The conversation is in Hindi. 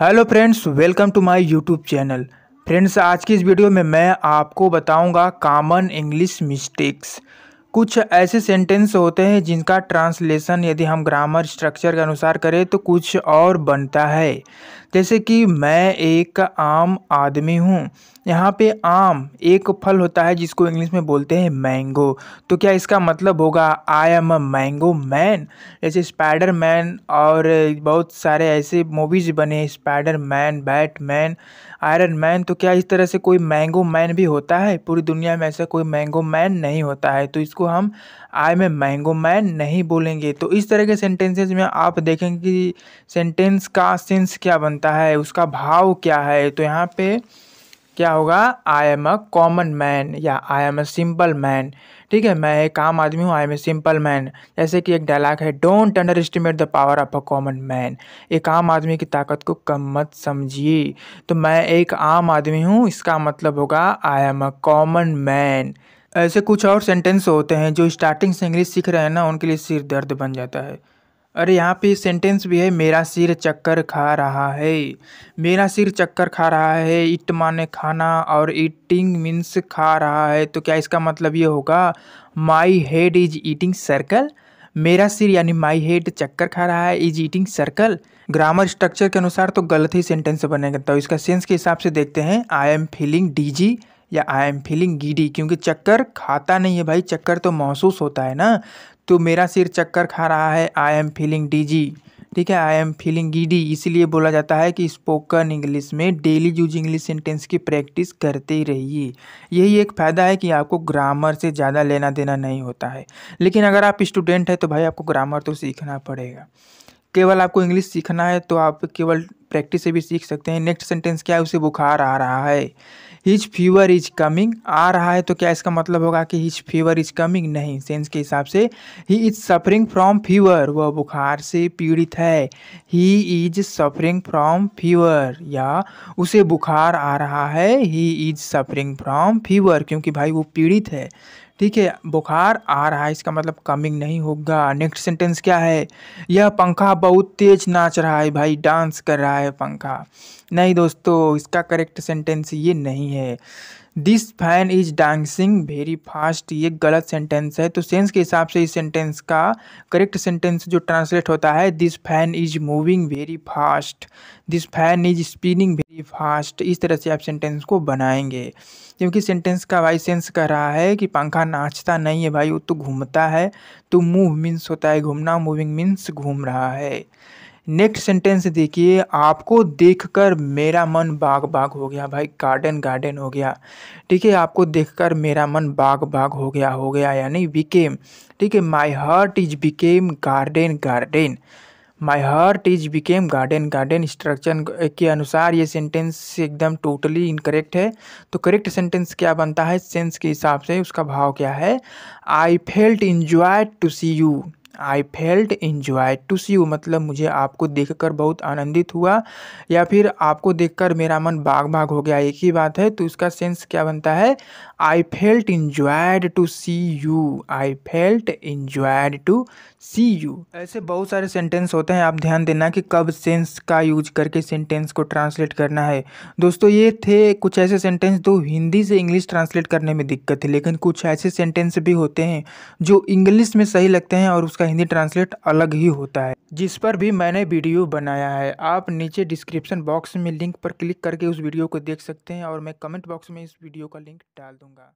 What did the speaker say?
hello friends welcome to my YouTube channel friends आज की इस वीडियो में मैं आपको बताऊंगा कॉमन इंग्लिश मिस्टेक्स कुछ ऐसे सेंटेंस होते हैं जिनका ट्रांसलेशन यदि हम ग्रामर स्ट्रक्चर के अनुसार करें तो कुछ और बनता है जैसे कि मैं एक आम आदमी हूँ यहाँ पे आम एक फल होता है जिसको इंग्लिश में बोलते हैं मैंगो तो क्या इसका मतलब होगा I am a mango man जैसे स्पाइडर मैन और बहुत सारे ऐसे मूवीज़ बने spider man bat man iron man तो क्या इस तरह से कोई मैंगो मैन भी होता है पूरी दुनिया में ऐसा कोई मैंगो मैन नहीं होता है तो इसको हम I am a mango man नहीं बोलेंगे तो इस तरह के सेंटेंसेज में आप देखेंगे कि सेंटेंस का सेंस क्या बनता है उसका भाव क्या है तो यहाँ पे क्या होगा I am a common man या I am a simple man ठीक है मैं एक आम आदमी हूँ I am a simple man जैसे कि एक डायलॉग है don't underestimate the power of a common man एक आम आदमी की ताकत को कम मत समझिए तो मैं एक आम आदमी हूँ इसका मतलब होगा I am a common man ऐसे कुछ और सेंटेंस होते हैं जो स्टार्टिंग से इंग्लिश सीख रहे हैं ना उनके लिए सिर दर्द बन जाता है अरे यहाँ पे सेंटेंस भी है मेरा सिर चक्कर खा रहा है मेरा सिर चक्कर खा रहा है इट माने खाना और ईटिंग मीन्स खा रहा है तो क्या इसका मतलब ये होगा my head is eating circle मेरा सिर यानी माई हेड चक्कर खा रहा है is eating circle grammar structure के अनुसार तो गलत ही सेंटेंस बनेगा तो इसका सेंस के हिसाब से देखते हैं आई एम फीलिंग डीजी या आई एम फीलिंग गीडी क्योंकि चक्कर खाता नहीं है भाई चक्कर तो महसूस होता है ना तो मेरा सिर चक्कर खा रहा है आई एम फीलिंग डीजी ठीक है आई एम फीलिंग गीडी इसीलिए बोला जाता है कि स्पोकन इंग्लिश में डेली यूज इंग्लिश सेंटेंस की प्रैक्टिस करते ही रहिए यही एक फ़ायदा है कि आपको ग्रामर से ज़्यादा लेना देना नहीं होता है लेकिन अगर आप स्टूडेंट हैं तो भाई आपको ग्रामर तो सीखना पड़ेगा केवल आपको इंग्लिश सीखना है तो आप केवल प्रैक्टिस से भी सीख सकते हैं नेक्स्ट सेंटेंस क्या है उसे बुखार आ रहा है हिज फीवर इज कमिंग आ रहा है तो क्या इसका मतलब होगा कि हिज फीवर इज कमिंग नहीं सेंस के हिसाब से he is suffering from fever वह बुखार से पीड़ित है he is suffering from fever या उसे बुखार आ रहा है he is suffering from fever क्योंकि भाई वो पीड़ित है ठीक है बुखार आ रहा है इसका मतलब कमिंग नहीं होगा नेक्स्ट सेंटेंस क्या है यह पंखा बहुत तेज नाच रहा है भाई डांस कर रहा है पंखा नहीं दोस्तों इसका करेक्ट सेंटेंस ये नहीं है this fan is dancing very fast ये गलत सेंटेंस है तो सेंस के हिसाब से इस सेंटेंस का करेक्ट सेंटेंस जो ट्रांसलेट होता है this fan is moving very fast this fan is spinning very fast इस तरह से आप सेंटेंस को बनाएंगे क्योंकि सेंटेंस का भाई सेंस कह रहा है कि पंखा नाचता नहीं है भाई वो तो घूमता है तो मूव मीन्स होता है घूमना मूविंग मीन्स घूम रहा है नेक्स्ट सेंटेंस देखिए आपको देखकर मेरा मन बाग बाग हो गया भाई गार्डन गार्डन हो गया ठीक है आपको देखकर मेरा मन बाग बाग हो गया हो गया यानी बिकेम ठीक है my heart is became garden garden my heart is became garden garden structure के अनुसार ये सेंटेंस एकदम टोटली इनकरेक्ट है तो करेक्ट सेंटेंस क्या बनता है सेंस के हिसाब से उसका भाव क्या है I felt enjoy to see you I felt enjoy to see you मतलब मुझे आपको देखकर बहुत आनंदित हुआ या फिर आपको देखकर मेरा मन बाग भाग हो गया एक ही बात है तो उसका सेंस क्या बनता है I felt enjoyed to see you I felt enjoyed to see you ऐसे बहुत सारे सेंटेंस होते हैं आप ध्यान देना कि कब सेंस का यूज करके सेंटेंस को ट्रांसलेट करना है दोस्तों ये थे कुछ ऐसे सेंटेंस जो हिंदी से इंग्लिश ट्रांसलेट करने में दिक्कत है लेकिन कुछ ऐसे सेंटेंस भी होते हैं जो इंग्लिश में सही लगते हैं और उस उसका हिंदी ट्रांसलेट अलग ही होता है जिस पर भी मैंने वीडियो बनाया है आप नीचे डिस्क्रिप्शन बॉक्स में लिंक पर क्लिक करके उस वीडियो को देख सकते हैं और मैं कमेंट बॉक्स में इस वीडियो का लिंक डाल दूंगा